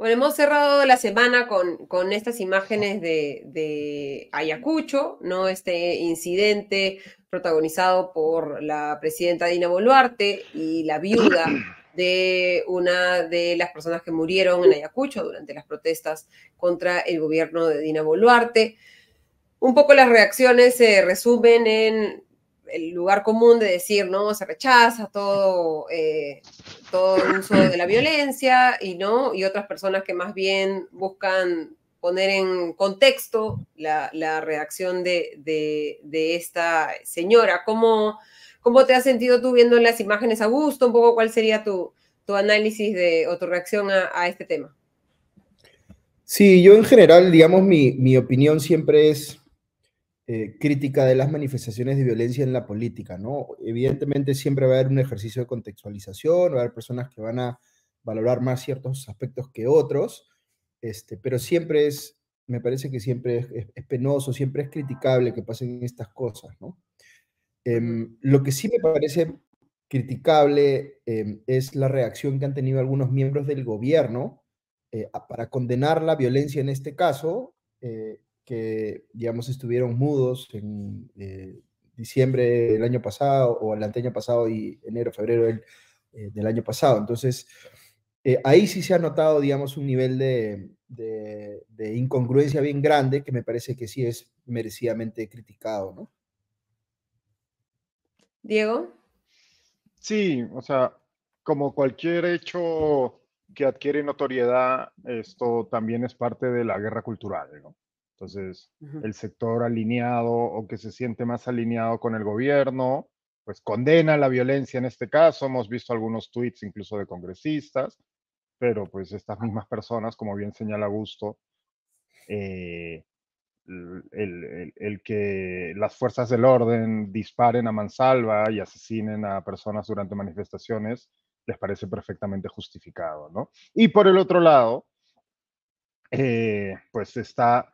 Bueno, hemos cerrado la semana con, estas imágenes de, de, Ayacucho, ¿no? Este incidente protagonizado por la presidenta Dina Boluarte y la viuda de una de las personas que murieron en Ayacucho durante las protestas contra el gobierno de Dina Boluarte. Un poco las reacciones se resumen en el lugar común de decir, ¿no? Se rechaza todo, eh, todo uso de la violencia y no, y otras personas que más bien buscan poner en contexto la, reacción de, de, de, esta señora. ¿Cómo, ¿Cómo te has sentido tú viendo las imágenes a gusto? Un poco cuál sería tu, tu análisis de, o tu reacción a, este tema. Sí, yo en general, digamos, mi, mi opinión siempre es eh, crítica de las manifestaciones de violencia en la política, ¿no? Evidentemente siempre va a haber un ejercicio de contextualización, va a haber personas que van a valorar más ciertos aspectos que otros, este, pero siempre es, me parece que siempre es, penoso, siempre es criticable que pasen estas cosas, em, lo que sí me parece criticable em, es la reacción que han tenido algunos miembros del gobierno eh, para condenar la violencia en este caso eh, que, digamos, estuvieron mudos en eh, diciembre del año pasado o el año pasado y enero, febrero del, eh, año pasado. Entonces, eh, ahí sí se ha notado, digamos, un nivel de, de, incongruencia bien grande que me parece que sí es merecidamente criticado, ¿no? Diego. Sí, o sea, como cualquier hecho que adquiere notoriedad, esto también es parte de la guerra cultural, ¿no? Entonces, el sector alineado o que se siente más alineado con el gobierno, pues condena la violencia en este caso. Hemos visto algunos tweets incluso de congresistas, pero pues estas mismas personas, como bien señala Augusto, eh, el, que las fuerzas del orden disparen a mansalva y asesinen a personas durante manifestaciones les parece perfectamente justificado, ¿no? Y por el otro lado, eh, pues está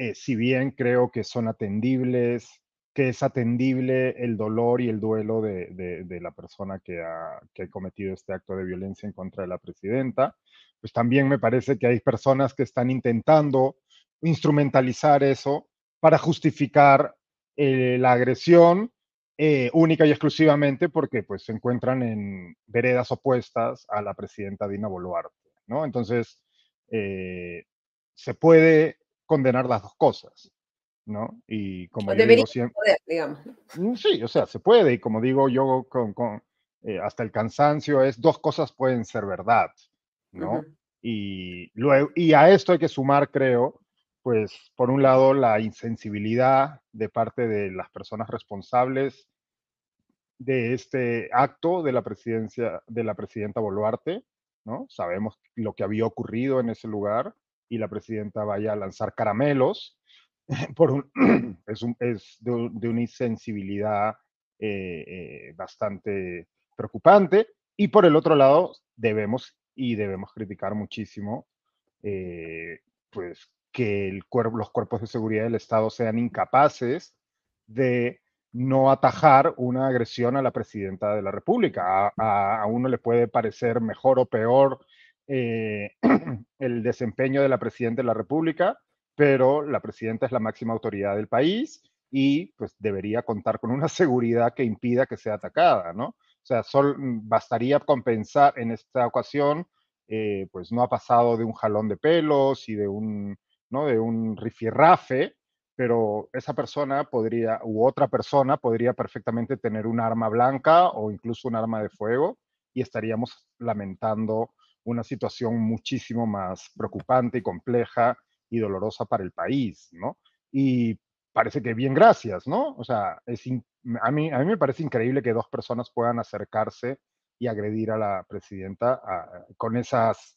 eh, si bien creo que son atendibles, que es atendible el dolor y el duelo de, la persona que ha, ha, cometido este acto de violencia en contra de la presidenta, pues también me parece que hay personas que están intentando instrumentalizar eso para justificar eh, la agresión eh, única y exclusivamente porque pues, se encuentran en veredas opuestas a la presidenta Dina Boluarte. ¿no? Entonces, se puede condenar las dos cosas, ¿no? Y como pues digo siempre... Mm, sí, o sea, se puede, y como digo yo con, eh, hasta el cansancio, es dos cosas pueden ser verdad, ¿no? y, luego, y a esto hay que sumar, creo, pues por un lado la insensibilidad de parte de las personas responsables de este acto de la presidencia de la presidenta Boluarte, ¿no? Sabemos lo que había ocurrido en ese lugar, y la presidenta vaya a lanzar caramelos, por un, es, de, una insensibilidad eh, eh, bastante preocupante. Y por el otro lado, debemos y debemos criticar muchísimo eh, pues, que los cuerpos de seguridad del Estado sean incapaces de no atajar una agresión a la presidenta de la República. a uno le puede parecer mejor o peor eh, el desempeño de la presidenta de la República, pero la presidenta es la máxima autoridad del país y pues debería contar con una seguridad que impida que sea atacada, ¿no? O sea, mm, bastaría compensar en esta ocasión, eh, pues no ha pasado de un jalón de pelos y de un, ¿no? De un rifirrafe, pero esa persona podría, u otra persona podría perfectamente tener un arma blanca o incluso un arma de fuego y estaríamos lamentando una situación muchísimo más preocupante y compleja y dolorosa para el país, ¿no? Y parece que bien, gracias, ¿no? O sea, a, mí, a mí me parece increíble que dos personas puedan acercarse y agredir a la presidenta ah, con, esas,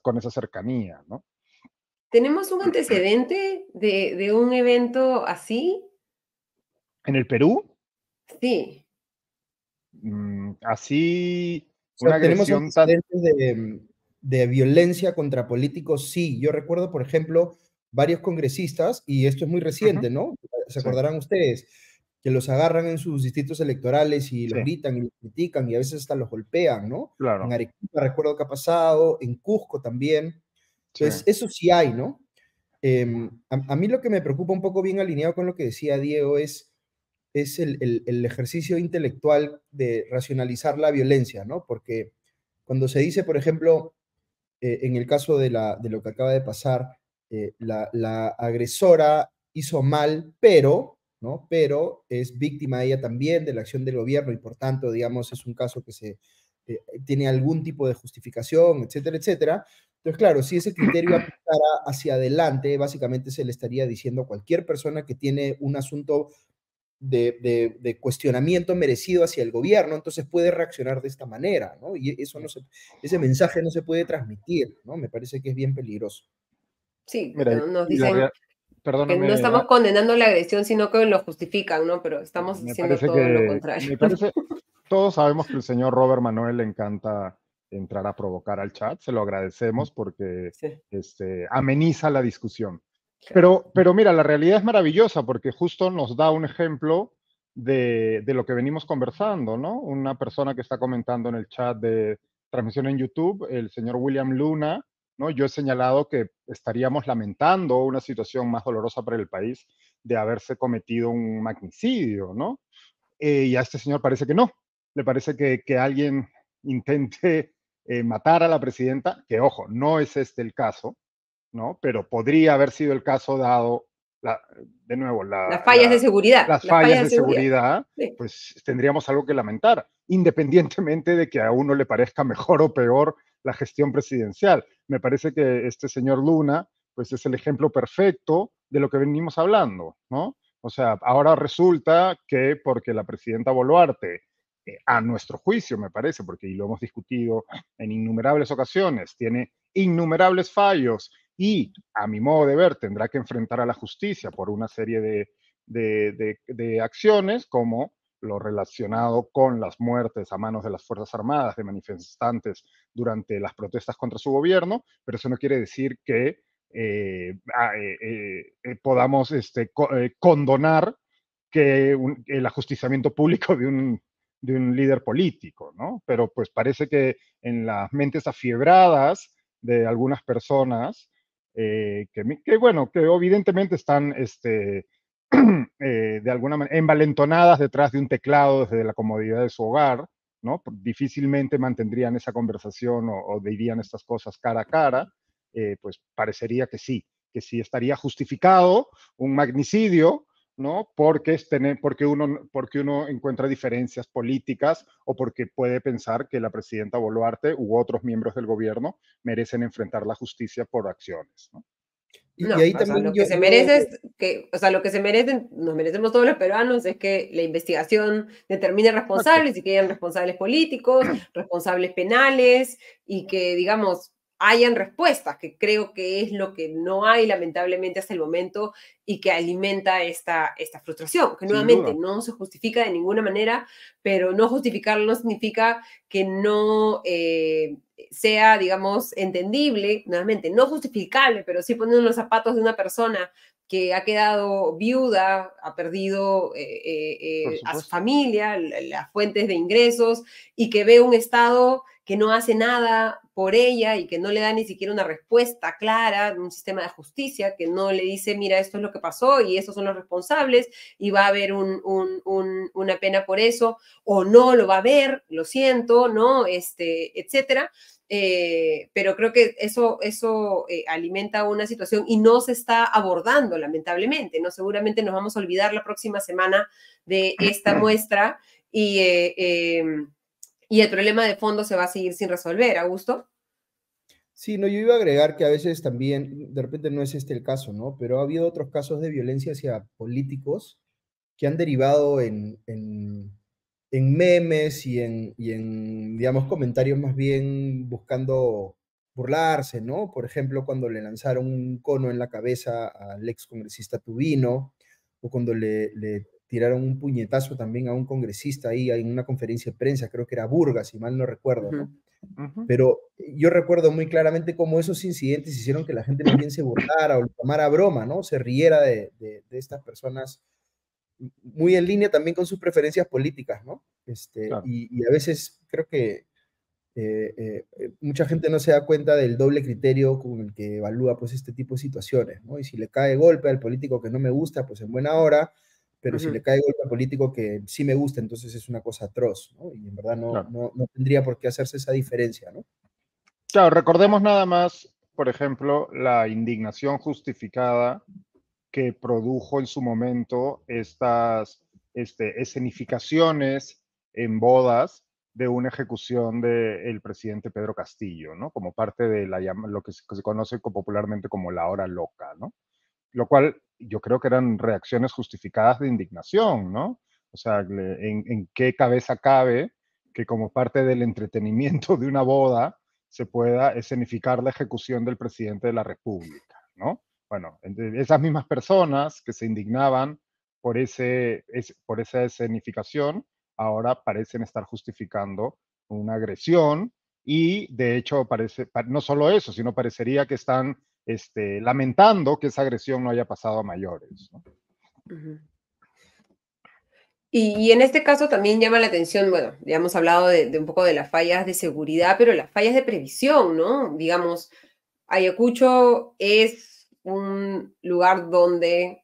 con esa cercanía, ¿no? ¿Tenemos un antecedente de, un evento así? ¿En el Perú? Sí. Mm, así, o sea, tenemos de, de violencia contra políticos, sí. Yo recuerdo, por ejemplo, varios congresistas, y esto es muy reciente, ¿no? Se acordarán ustedes, que los agarran en sus distritos electorales y los gritan y los critican y a veces hasta los golpean, ¿no? Claro. En Arequipa recuerdo que ha pasado, en Cusco también. Entonces, eso sí hay, ¿no? Em, a, mí lo que me preocupa un poco bien alineado con lo que decía Diego es es el, ejercicio intelectual de racionalizar la violencia, ¿no? Porque cuando se dice, por ejemplo, eh, en el caso de, la, de, lo que acaba de pasar, eh, la, agresora hizo mal, pero, ¿no? Pero es víctima ella también de la acción del gobierno y por tanto, digamos, es un caso que se eh, tiene algún tipo de justificación, etcétera, etcétera. Entonces, claro, si ese criterio apuntara hacia adelante, básicamente se le estaría diciendo a cualquier persona que tiene un asunto de, cuestionamiento merecido hacia el gobierno, entonces puede reaccionar de esta manera, ¿no? Y eso no ese mensaje no se puede transmitir, ¿no? Me parece que es bien peligroso. Sí, nos dicen que no estamos condenando la agresión, sino que lo justifican, ¿no? Pero estamos haciendo todo lo contrario. todos sabemos que el señor Robert Manuel le encanta entrar a provocar al chat, se lo agradecemos porque este, ameniza la discusión. Pero, mira, la realidad es maravillosa porque justo nos da un ejemplo de, lo que venimos conversando, ¿no? Una persona que está comentando en el chat de transmisión en YouTube, el señor William Luna, ¿no? Yo he señalado que estaríamos lamentando una situación más dolorosa para el país de haberse cometido un magnicidio, ¿no? Eh, y a este señor parece que no, le parece que, alguien intente eh, matar a la presidenta, que ojo, no es este el caso, ¿no? Pero podría haber sido el caso dado, de nuevo, las fallas de seguridad. Las, fallas, de seguridad, pues tendríamos algo que lamentar, independientemente de que a uno le parezca mejor o peor la gestión presidencial. Me parece que este señor Luna, pues es el ejemplo perfecto de lo que venimos hablando, ¿no? O sea, ahora resulta que porque la presidenta Boluarte, eh, a nuestro juicio, me parece, porque y lo hemos discutido en innumerables ocasiones, tiene innumerables fallos y, a mi modo de ver, tendrá que enfrentar a la justicia por una serie de, acciones como lo relacionado con las muertes a manos de las Fuerzas Armadas de manifestantes durante las protestas contra su gobierno, pero eso no quiere decir que eh, ah, eh, eh, podamos este, condonar que el ajusticiamiento público de un, de un, líder político, ¿no? Pero pues parece que en las mentes afiebradas de algunas personas eh, que, bueno, que evidentemente están este, eh, de alguna manera envalentonadas detrás de un teclado desde la comodidad de su hogar, ¿no? Difícilmente mantendrían esa conversación o, dirían estas cosas cara a cara, eh, pues parecería que sí, que sí estaría justificado un magnicidio, ¿no? Porque, es tener, porque, uno, porque uno encuentra diferencias políticas o porque puede pensar que la presidenta Boluarte u otros miembros del gobierno merecen enfrentar la justicia por acciones, Y, ahí también lo que se merece es que, o sea, lo que se merecen, nos merecemos todos los peruanos es que la investigación determine responsables y que hayan responsables políticos, responsables penales y que, digamos, hayan respuestas, que creo que es lo que no hay lamentablemente hasta el momento y que alimenta esta, esta frustración, que nuevamente no se justifica de ninguna manera, pero no justificarlo no significa que no eh, sea, digamos, entendible, nuevamente, no justificable, pero sí poniendo los zapatos de una persona que ha quedado viuda, ha perdido eh, eh, a su familia, las fuentes de ingresos y que ve un Estado que no hace nada por ella y que no le da ni siquiera una respuesta clara, un sistema de justicia que no le dice, mira, esto es lo que pasó y estos son los responsables y va a haber una pena por eso, o no lo va a haber, lo siento, ¿no? Este, etcétera. Eh, pero creo que eso, eso eh, alimenta una situación y no se está abordando, lamentablemente, ¿no? Seguramente nos vamos a olvidar la próxima semana de esta muestra y... Eh, em, y el problema de fondo se va a seguir sin resolver, Augusto. Sí, no, yo iba a agregar que a veces también, de repente no es este el caso, ¿no? Pero ha habido otros casos de violencia hacia políticos que han derivado en, memes y en, en, digamos, comentarios más bien buscando burlarse, ¿no? Por ejemplo, cuando le lanzaron un cono en la cabeza al ex congresista Tubino, o cuando le tiraron un puñetazo también a un congresista ahí en una conferencia de prensa, creo que era Burgas, si mal no recuerdo, Pero yo recuerdo muy claramente cómo esos incidentes hicieron que la gente también se burlara o lo tomara broma, ¿no? Se riera de, estas personas muy en línea también con sus preferencias políticas, ¿no? Este, y, a veces creo que eh, eh, mucha gente no se da cuenta del doble criterio con el que evalúa pues este tipo de situaciones, ¿no? Y si le cae golpe al político que no me gusta, pues en buena hora, pero si le cae golpe político que sí me gusta, entonces es una cosa atroz, ¿no? Y en verdad no, no, no, tendría por qué hacerse esa diferencia, ¿no? Claro, recordemos nada más, por ejemplo, la indignación justificada que produjo en su momento estas este, escenificaciones en bodas de una ejecución del presidente Pedro Castillo, ¿no? Como parte de la, lo que se, que se conoce popularmente como la hora loca, ¿no? Lo cual yo creo que eran reacciones justificadas de indignación, ¿no? O sea, ¿en, qué cabeza cabe que como parte del entretenimiento de una boda se pueda escenificar la ejecución del presidente de la República, ¿no? Bueno, esas mismas personas que se indignaban por, ese, por esa escenificación ahora parecen estar justificando una agresión y de hecho parece, no solo eso, sino parecería que están este, lamentando que esa agresión no haya pasado a mayores. Y, en este caso también llama la atención, bueno, ya hemos hablado de, un poco de las fallas de seguridad, pero las fallas de previsión, ¿no? Digamos, Ayacucho es un lugar donde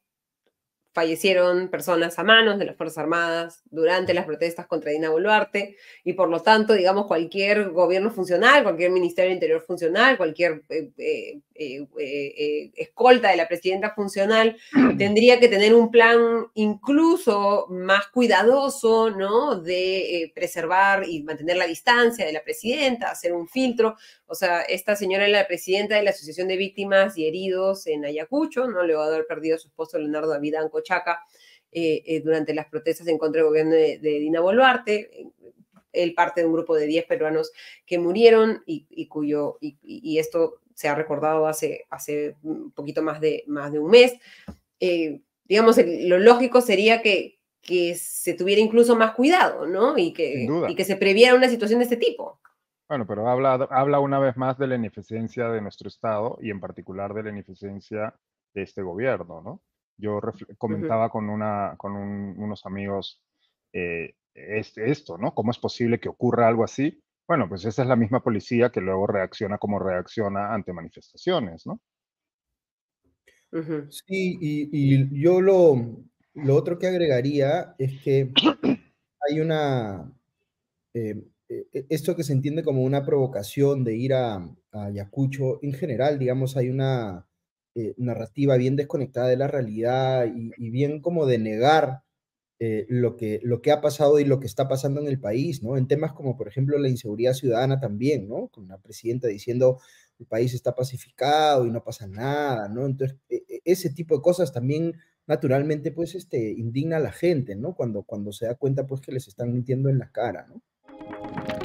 fallecieron personas a manos de las Fuerzas Armadas durante las protestas contra Dina Boluarte y por lo tanto, digamos, cualquier gobierno funcional, cualquier ministerio interior funcional, cualquier eh, eh, eh, eh, eh, escolta de la presidenta funcional, tendría que tener un plan incluso más cuidadoso, ¿no? De preservar y mantener la distancia de la presidenta, hacer un filtro. O sea, esta señora es la presidenta de la Asociación de Víctimas y Heridos en Ayacucho, ¿no? va a haber perdido a su esposo Leonardo David Ancochaca durante las protestas en contra del gobierno de, Dina Boluarte. Él parte de un grupo de 10 peruanos que murieron y, cuyo, y, esto se ha recordado hace, hace un poquito más de, más de un mes. Eh, digamos, lo lógico sería que, se tuviera incluso más cuidado, ¿no? Y que, que se previera una situación de este tipo. Bueno, pero habla, habla una vez más de la ineficiencia de nuestro Estado y en particular de la ineficiencia de este gobierno, ¿no? Yo comentaba con, una, con unos amigos eh, este, esto, ¿no? ¿Cómo es posible que ocurra algo así bueno, pues esa es la misma policía que luego reacciona como reacciona ante manifestaciones, ¿no? Sí, y, yo lo, lo, otro que agregaría es que hay una, eh, e, e, esto que se entiende como una provocación de ir a, a Ayacucho, en general, digamos, hay una eh, narrativa bien desconectada de la realidad y, y bien como de negar eh, lo, que, lo que ha pasado y lo que está pasando en el país, ¿no? En temas como, por ejemplo, la inseguridad ciudadana también, ¿no? Con la presidenta diciendo el país está pacificado y no pasa nada, ¿no? Entonces, e, e, ese tipo de cosas también naturalmente, pues, este, indigna a la gente, ¿no? Cuando, cuando se da cuenta, pues, que les están mintiendo en la cara, ¿no?